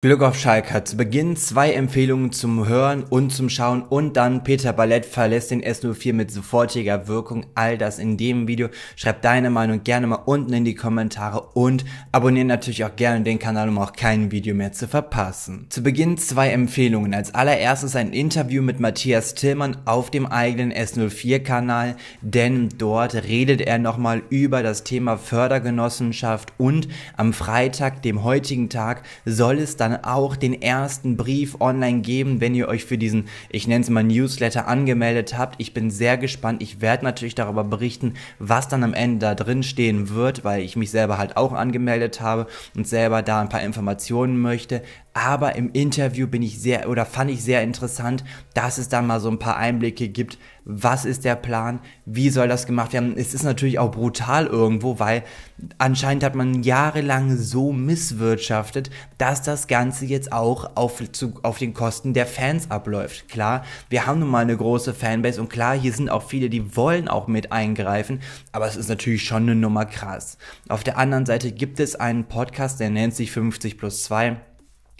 Glück auf Schalke hat zu Beginn zwei Empfehlungen zum Hören und zum Schauen und dann Peter Ballett verlässt den S04 mit sofortiger Wirkung. All das in dem Video. Schreib deine Meinung gerne mal unten in die Kommentare und abonniere natürlich auch gerne den Kanal, um auch kein Video mehr zu verpassen. Zu Beginn zwei Empfehlungen. Als allererstes ein Interview mit Matthias Tillmann auf dem eigenen S04 Kanal, denn dort redet er nochmal über das Thema Fördergenossenschaft und am Freitag, dem heutigen Tag, soll es dann dann auch den ersten Brief online geben, wenn ihr euch für diesen, ich nenne es mal Newsletter angemeldet habt. Ich bin sehr gespannt. Ich werde natürlich darüber berichten, was dann am Ende da drin stehen wird, weil ich mich selber halt auch angemeldet habe und selber da ein paar Informationen möchte aber im Interview bin ich sehr oder fand ich sehr interessant, dass es da mal so ein paar Einblicke gibt. Was ist der Plan? Wie soll das gemacht werden? Es ist natürlich auch brutal irgendwo, weil anscheinend hat man jahrelang so misswirtschaftet, dass das Ganze jetzt auch auf, zu, auf den Kosten der Fans abläuft. Klar, wir haben nun mal eine große Fanbase und klar, hier sind auch viele, die wollen auch mit eingreifen, aber es ist natürlich schon eine Nummer krass. Auf der anderen Seite gibt es einen Podcast, der nennt sich 50 plus 2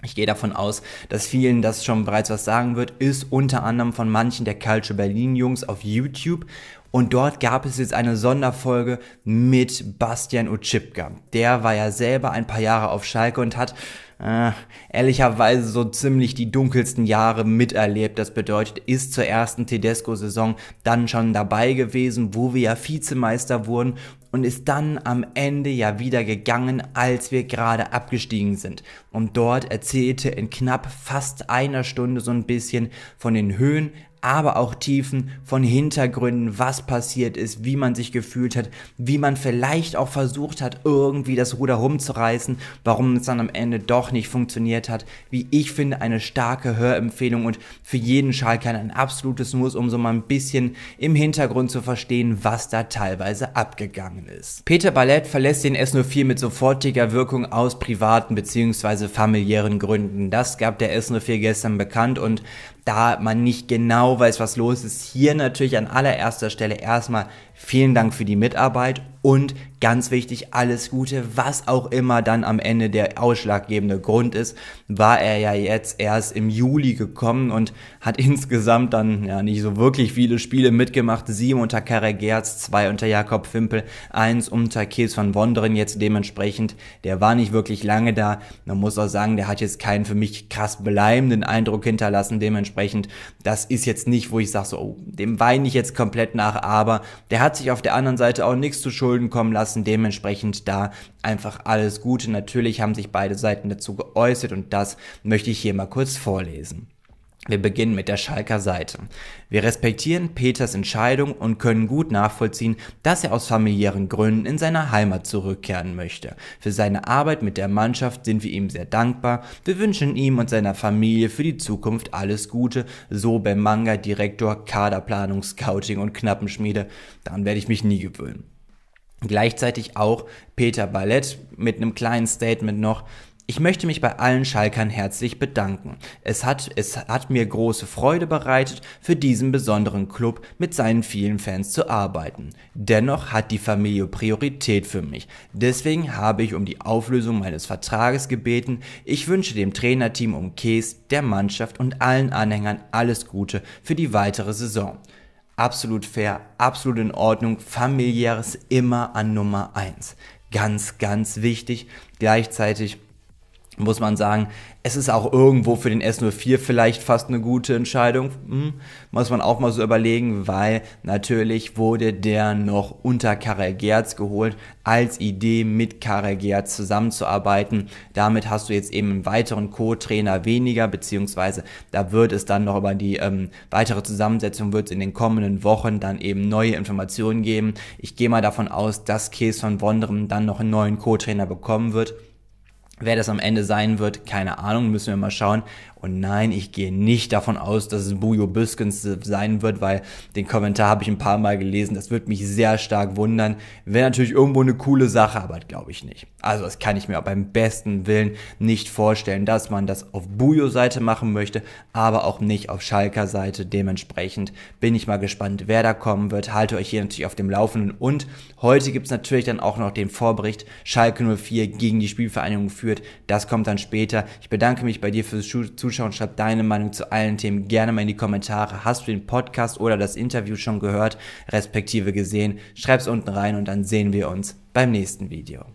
ich gehe davon aus, dass vielen das schon bereits was sagen wird, ist unter anderem von manchen der Culture Berlin Jungs auf YouTube. Und dort gab es jetzt eine Sonderfolge mit Bastian Utschipka. Der war ja selber ein paar Jahre auf Schalke und hat äh, ehrlicherweise so ziemlich die dunkelsten Jahre miterlebt. Das bedeutet, ist zur ersten Tedesco-Saison dann schon dabei gewesen, wo wir ja Vizemeister wurden und ist dann am Ende ja wieder gegangen, als wir gerade abgestiegen sind. Und dort erzählte in knapp fast einer Stunde so ein bisschen von den Höhen, aber auch Tiefen von Hintergründen, was passiert ist, wie man sich gefühlt hat, wie man vielleicht auch versucht hat, irgendwie das Ruder rumzureißen, warum es dann am Ende doch nicht funktioniert hat. Wie ich finde, eine starke Hörempfehlung und für jeden Schalker ein absolutes Muss, um so mal ein bisschen im Hintergrund zu verstehen, was da teilweise abgegangen ist. Peter Ballett verlässt den S04 mit sofortiger Wirkung aus privaten bzw. familiären Gründen. Das gab der S04 gestern bekannt und da man nicht genau weiß, was los ist, hier natürlich an allererster Stelle erstmal Vielen Dank für die Mitarbeit und ganz wichtig, alles Gute, was auch immer dann am Ende der ausschlaggebende Grund ist, war er ja jetzt erst im Juli gekommen und hat insgesamt dann ja nicht so wirklich viele Spiele mitgemacht. Sieben unter Karre Gerz, zwei unter Jakob Fimpel, eins unter Kees van Wonderen jetzt dementsprechend. Der war nicht wirklich lange da. Man muss auch sagen, der hat jetzt keinen für mich krass bleibenden Eindruck hinterlassen. Dementsprechend, das ist jetzt nicht, wo ich sage so, oh, dem weine ich jetzt komplett nach, aber der hat hat sich auf der anderen Seite auch nichts zu Schulden kommen lassen. Dementsprechend da einfach alles Gute. Natürlich haben sich beide Seiten dazu geäußert und das möchte ich hier mal kurz vorlesen. Wir beginnen mit der Schalker Seite. Wir respektieren Peters Entscheidung und können gut nachvollziehen, dass er aus familiären Gründen in seine Heimat zurückkehren möchte. Für seine Arbeit mit der Mannschaft sind wir ihm sehr dankbar. Wir wünschen ihm und seiner Familie für die Zukunft alles Gute, so beim Manga-Direktor Kaderplanung, Scouting und Knappenschmiede. Daran werde ich mich nie gewöhnen. Gleichzeitig auch Peter Ballett mit einem kleinen Statement noch, ich möchte mich bei allen Schalkern herzlich bedanken. Es hat, es hat mir große Freude bereitet, für diesen besonderen Club mit seinen vielen Fans zu arbeiten. Dennoch hat die Familie Priorität für mich. Deswegen habe ich um die Auflösung meines Vertrages gebeten. Ich wünsche dem Trainerteam um Kees, der Mannschaft und allen Anhängern alles Gute für die weitere Saison. Absolut fair, absolut in Ordnung, familiäres immer an Nummer eins. Ganz, ganz wichtig. Gleichzeitig muss man sagen, es ist auch irgendwo für den S04 vielleicht fast eine gute Entscheidung. Hm, muss man auch mal so überlegen, weil natürlich wurde der noch unter Karel Gerz geholt, als Idee mit Karel Gerz zusammenzuarbeiten. Damit hast du jetzt eben einen weiteren Co-Trainer weniger, beziehungsweise da wird es dann noch über die ähm, weitere Zusammensetzung, wird es in den kommenden Wochen dann eben neue Informationen geben. Ich gehe mal davon aus, dass Kees von Wonderen dann noch einen neuen Co-Trainer bekommen wird. Wer das am Ende sein wird, keine Ahnung, müssen wir mal schauen. Und nein, ich gehe nicht davon aus, dass es Bujo Biskens sein wird, weil den Kommentar habe ich ein paar Mal gelesen. Das wird mich sehr stark wundern. Wäre natürlich irgendwo eine coole Sache, aber glaube ich nicht. Also das kann ich mir beim besten Willen nicht vorstellen, dass man das auf Bujo-Seite machen möchte, aber auch nicht auf Schalker-Seite. Dementsprechend bin ich mal gespannt, wer da kommen wird. Halte euch hier natürlich auf dem Laufenden. Und heute gibt es natürlich dann auch noch den Vorbericht Schalke 04 gegen die Spielvereinigung führt. Das kommt dann später. Ich bedanke mich bei dir fürs Zuschauen. Zuschauen. Schreib deine Meinung zu allen Themen gerne mal in die Kommentare. Hast du den Podcast oder das Interview schon gehört, respektive gesehen? Schreib es unten rein und dann sehen wir uns beim nächsten Video.